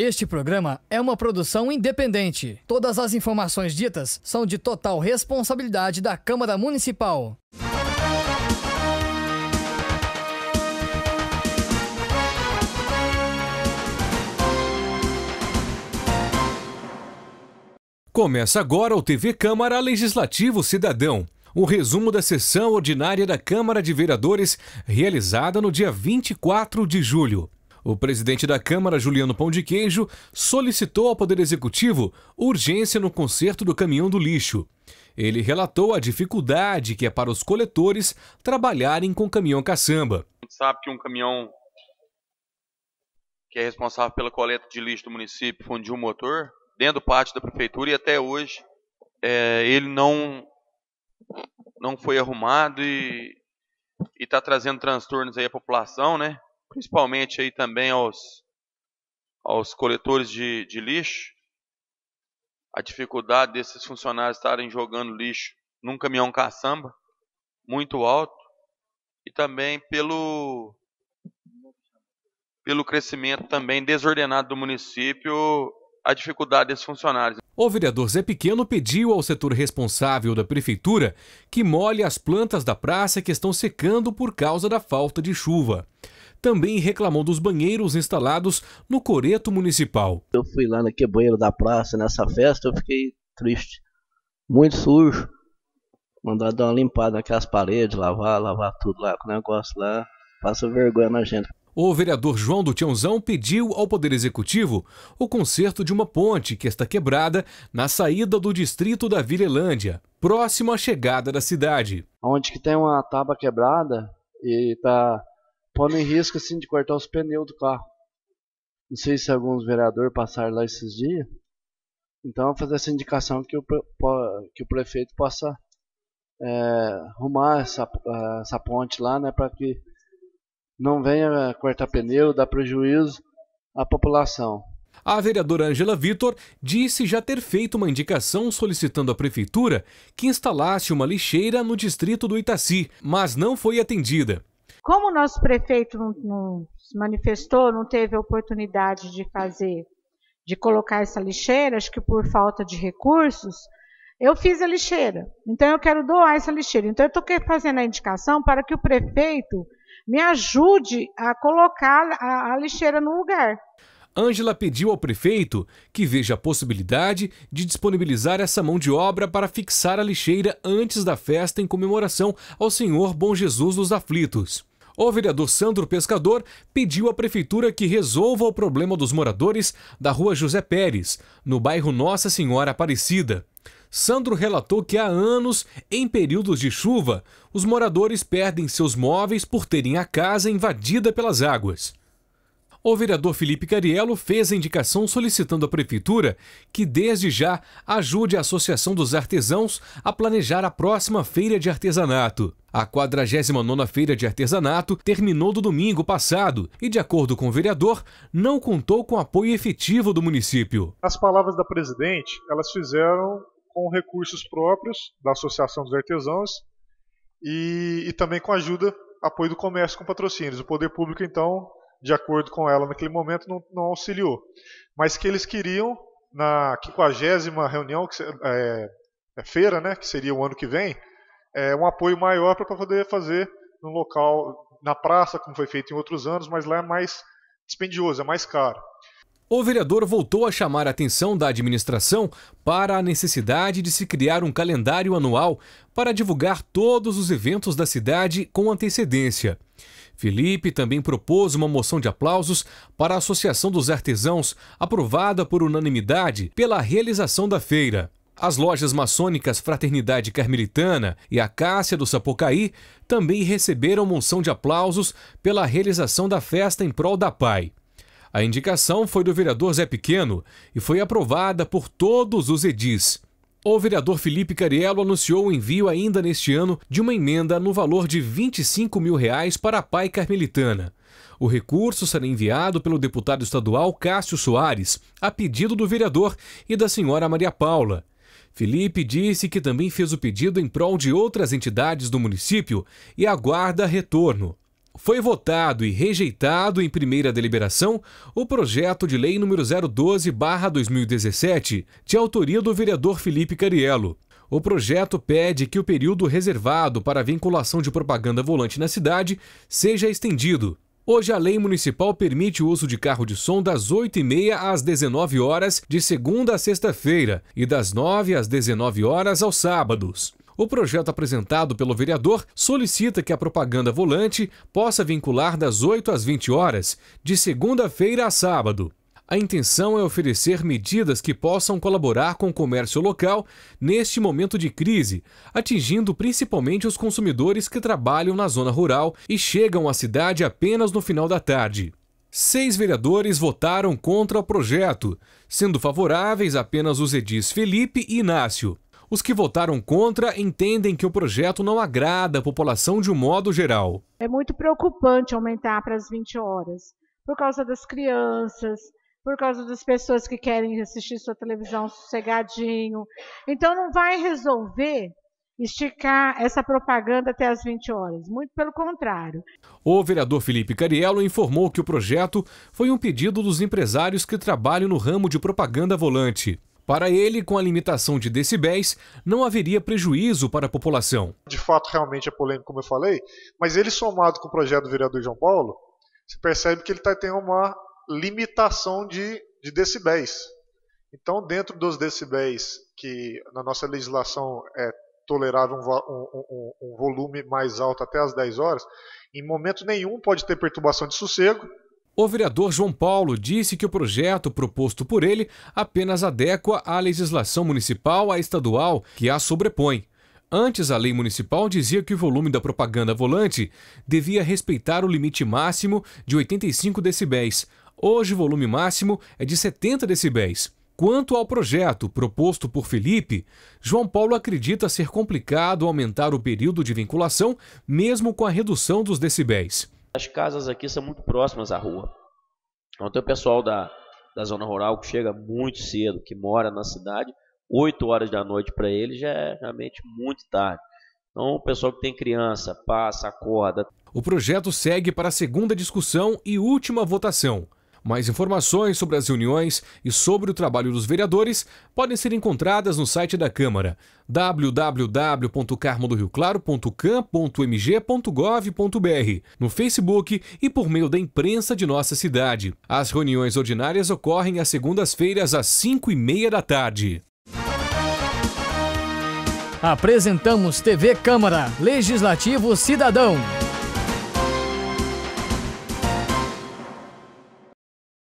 Este programa é uma produção independente. Todas as informações ditas são de total responsabilidade da Câmara Municipal. Começa agora o TV Câmara Legislativo Cidadão o resumo da sessão ordinária da Câmara de Vereadores realizada no dia 24 de julho. O presidente da Câmara, Juliano Pão de Queijo, solicitou ao Poder Executivo urgência no conserto do caminhão do lixo. Ele relatou a dificuldade que é para os coletores trabalharem com caminhão caçamba. A gente sabe que um caminhão que é responsável pela coleta de lixo do município fundiu um motor dentro do pátio da prefeitura e até hoje é, ele não, não foi arrumado e está trazendo transtornos aí à população, né? principalmente aí também aos, aos coletores de, de lixo, a dificuldade desses funcionários estarem jogando lixo num caminhão caçamba muito alto e também pelo pelo crescimento também desordenado do município, a dificuldade desses funcionários. O vereador Zé Pequeno pediu ao setor responsável da prefeitura que molhe as plantas da praça que estão secando por causa da falta de chuva também reclamou dos banheiros instalados no coreto municipal. Eu fui lá naquele banheiro da praça, nessa festa, eu fiquei triste. Muito sujo. Mandar dar uma limpada naquelas paredes, lavar, lavar tudo lá, com o negócio lá. Passa vergonha na gente. O vereador João do Tiãozão pediu ao Poder Executivo o conserto de uma ponte que está quebrada na saída do distrito da Vila Elândia, próximo à chegada da cidade. Onde que tem uma tábua quebrada e está põe em risco assim de cortar os pneus do carro. Não sei se alguns vereadores passaram lá esses dias. Então vou fazer essa indicação que o, que o prefeito possa é, arrumar essa, essa ponte lá, né, para que não venha cortar pneu, dar prejuízo à população. A vereadora Angela Vitor disse já ter feito uma indicação solicitando à prefeitura que instalasse uma lixeira no distrito do Itaci, mas não foi atendida. Como o nosso prefeito não, não se manifestou, não teve a oportunidade de fazer, de colocar essa lixeira, acho que por falta de recursos, eu fiz a lixeira, então eu quero doar essa lixeira. Então eu estou fazendo a indicação para que o prefeito me ajude a colocar a, a lixeira no lugar. Ângela pediu ao prefeito que veja a possibilidade de disponibilizar essa mão de obra para fixar a lixeira antes da festa em comemoração ao Senhor Bom Jesus dos Aflitos o vereador Sandro Pescador pediu à prefeitura que resolva o problema dos moradores da rua José Pérez, no bairro Nossa Senhora Aparecida. Sandro relatou que há anos, em períodos de chuva, os moradores perdem seus móveis por terem a casa invadida pelas águas. O vereador Felipe Cariello fez a indicação solicitando à Prefeitura que, desde já, ajude a Associação dos Artesãos a planejar a próxima feira de artesanato. A 49ª Feira de Artesanato terminou do domingo passado e, de acordo com o vereador, não contou com apoio efetivo do município. As palavras da presidente, elas fizeram com recursos próprios da Associação dos Artesãos e, e também com ajuda, apoio do comércio com patrocínios. O poder público, então, de acordo com ela naquele momento, não, não auxiliou. Mas que eles queriam, na 50 reunião, que, é, é, feira, né, que seria o ano que vem, é, um apoio maior para poder fazer no local, na praça, como foi feito em outros anos, mas lá é mais dispendioso, é mais caro. O vereador voltou a chamar a atenção da administração para a necessidade de se criar um calendário anual para divulgar todos os eventos da cidade com antecedência. Felipe também propôs uma moção de aplausos para a Associação dos Artesãos, aprovada por unanimidade pela realização da feira. As lojas maçônicas Fraternidade Carmelitana e a do Sapocaí também receberam moção de aplausos pela realização da festa em prol da PAI. A indicação foi do vereador Zé Pequeno e foi aprovada por todos os edis. O vereador Felipe Cariello anunciou o envio ainda neste ano de uma emenda no valor de 25 mil reais para a PAI Carmelitana. O recurso será enviado pelo deputado estadual Cássio Soares, a pedido do vereador e da senhora Maria Paula. Felipe disse que também fez o pedido em prol de outras entidades do município e aguarda retorno foi votado e rejeitado em primeira deliberação o projeto de lei número 012/2017, de autoria do vereador Felipe Cariello. O projeto pede que o período reservado para a vinculação de propaganda volante na cidade seja estendido. Hoje a lei municipal permite o uso de carro de som das 8h30 às 19 horas de segunda a sexta-feira e das 9 às 19 horas aos sábados. O projeto apresentado pelo vereador solicita que a propaganda volante possa vincular das 8 às 20 horas, de segunda-feira a sábado. A intenção é oferecer medidas que possam colaborar com o comércio local neste momento de crise, atingindo principalmente os consumidores que trabalham na zona rural e chegam à cidade apenas no final da tarde. Seis vereadores votaram contra o projeto, sendo favoráveis apenas os edis Felipe e Inácio. Os que votaram contra entendem que o projeto não agrada a população de um modo geral. É muito preocupante aumentar para as 20 horas, por causa das crianças, por causa das pessoas que querem assistir sua televisão sossegadinho. Então não vai resolver esticar essa propaganda até as 20 horas, muito pelo contrário. O vereador Felipe Cariello informou que o projeto foi um pedido dos empresários que trabalham no ramo de propaganda volante. Para ele, com a limitação de decibéis, não haveria prejuízo para a população. De fato, realmente é polêmico, como eu falei, mas ele somado com o projeto do vereador João Paulo, você percebe que ele tá, tem uma limitação de, de decibéis. Então, dentro dos decibéis que na nossa legislação é tolerável um, um, um, um volume mais alto até as 10 horas, em momento nenhum pode ter perturbação de sossego, o vereador João Paulo disse que o projeto proposto por ele apenas adequa à legislação municipal à estadual que a sobrepõe. Antes, a lei municipal dizia que o volume da propaganda volante devia respeitar o limite máximo de 85 decibéis. Hoje, o volume máximo é de 70 decibéis. Quanto ao projeto proposto por Felipe, João Paulo acredita ser complicado aumentar o período de vinculação, mesmo com a redução dos decibéis. As casas aqui são muito próximas à rua. Então tem o pessoal da, da zona rural que chega muito cedo, que mora na cidade, 8 horas da noite para eles já é realmente muito tarde. Então, o pessoal que tem criança, passa, acorda. O projeto segue para a segunda discussão e última votação. Mais informações sobre as reuniões e sobre o trabalho dos vereadores podem ser encontradas no site da Câmara www.carmodorioclaro.cam.mg.gov.br, no Facebook e por meio da imprensa de nossa cidade. As reuniões ordinárias ocorrem às segundas-feiras às 5 e meia da tarde. Apresentamos TV Câmara Legislativo Cidadão.